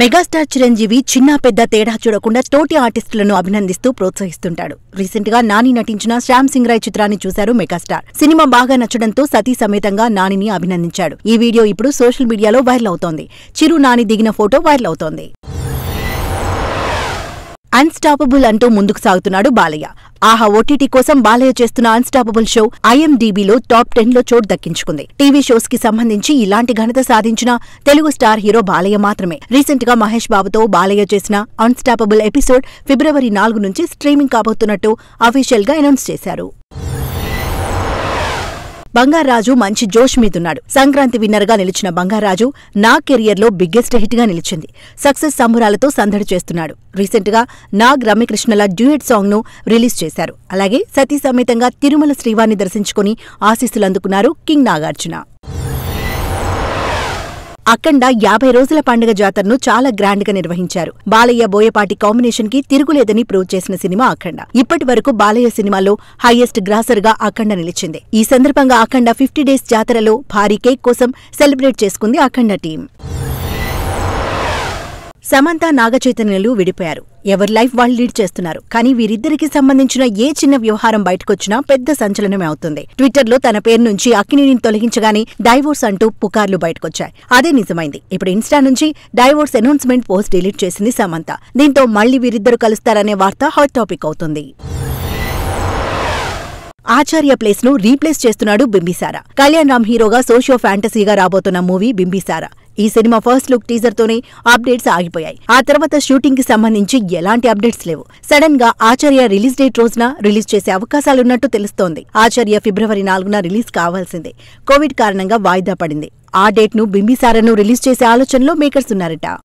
megastar Chiranjeevi చిన్న పెద్ద తేడా చూడకుండా తోటి ఆర్టిస్టులను అభినందిస్తూ ప్రోత్సహిస్తుంటాడు రీసెంట్ గా నాని నటించిన శ్యామ్ సింగ్ రాయ్ చిత్రాన్ని చూశారు మెగాస్టార్ సినిమా బాగా నచ్చడంతో సతీ సమేతంగా నానిని అభినందించాడు ఈ వీడియో ఇప్పుడు సోషల్ మీడియాలో వైరల్ అవుతోంది చిరు నాని దిగిన ఫోటో వైరల్ అవుతోంది అన్స్టాపబుల్ అంటూ ముందుకు సాగుతున్నాడు బాలయ్య ఆహా ఓటీటీ కోసం బాలయ్య చేస్తున్న అన్స్టాపబుల్ షో ఐఎండీబీలో టాప్ టెన్ లో చోటు దక్కించుకుంది టీవీ షోస్ కి సంబంధించి ఇలాంటి ఘనత సాధించిన తెలుగు స్టార్ హీరో బాలయ్య మాత్రమే రీసెంట్ గా మహేష్ బాబుతో బాలయ్య చేసిన అన్స్టాపబుల్ ఎపిసోడ్ ఫిబ్రవరి నాలుగు నుంచి స్ట్రీమింగ్ కాబోతున్నట్టు అఫీషియల్ గా అనౌన్స్ చేశారు బంగారాజు మంచి జోష్ మీదున్నాడు సంక్రాంతి విన్నర్గా నిలిచిన బంగారాజు నా కెరియర్లో బిగ్గెస్ట్ గా నిలిచింది సక్సెస్ సంబురాలతో సందడి చేస్తున్నాడు రీసెంట్ గా నాగ్ రమ్యకృష్ణల డ్యూయట్ సాంగ్ను రిలీజ్ చేశారు అలాగే సతీ సమేతంగా తిరుమల శ్రీవాణి దర్శించుకుని ఆశీస్సులు అందుకున్నారు కింగ్ నాగార్జున అఖండ యాభై రోజుల పండుగ జాతరను చాలా గ్రాండ్ గా నిర్వహించారు బాలయ్య బోయపాటి కాంబినేషన్ కి తిరుగులేదని ప్రూవ్ చేసిన సినిమా అఖండ ఇప్పటి వరకు బాలయ్య సినిమాలో హైయెస్ట్ గ్రాసర్ గా అఖండ నిలిచింది ఈ సందర్భంగా అఖండ ఫిఫ్టీ డేస్ జాతరలో భారీ కేక్ కోసం సెలబ్రేట్ చేసుకుంది అఖండ టీం సమంత నాగచైతన్యులు విడిపోయారు ఎవరి లైఫ్ వాళ్ళు లీడ్ చేస్తున్నారు కానీ వీరిద్దరికి సంబంధించిన ఏ చిన్న వ్యవహారం బయటకొచ్చినా పెద్ద సంచలనమే అవుతుంది ట్విట్టర్లో తన పేరు నుంచి అక్కినిని తొలగించగానే డైవోర్స్ అంటూ పుకార్లు బయటకొచ్చాయి అదే నిజమైంది ఇప్పుడు ఇన్స్టా నుంచి డైవోర్స్ అనౌన్స్మెంట్ పోస్ట్ డిలీట్ చేసింది సమంత దీంతో మళ్లీ వీరిద్దరు కలుస్తారనే వార్త హాట్ టాపిక్ అవుతుంది ఆచార్య ప్లేస్ ను రీప్లేస్ చేస్తున్నాడు బింబిసారా కళ్యాణ్ రామ్ హీరోగా సోషియో ఫ్యాంటసీగా రాబోతున్న మూవీ బింబిసారా ఈ సినిమా ఫస్ట్ లుక్ టీజర్ తోనే అప్డేట్స్ ఆగిపోయాయి ఆ తర్వాత షూటింగ్ కి సంబంధించి ఎలాంటి అప్డేట్స్ లేవు సడన్ గా ఆచార్య రిలీజ్ డేట్ రోజున రిలీజ్ చేసే అవకాశాలున్నట్టు తెలుస్తోంది ఆచార్య ఫిబ్రవరి నాలుగున రిలీజ్ కావాల్సిందే కోవిడ్ కారణంగా వాయిదా పడింది ఆ డేట్ ను బింబిసారను రిలీజ్ చేసే ఆలోచనలో మేకర్స్ ఉన్నారట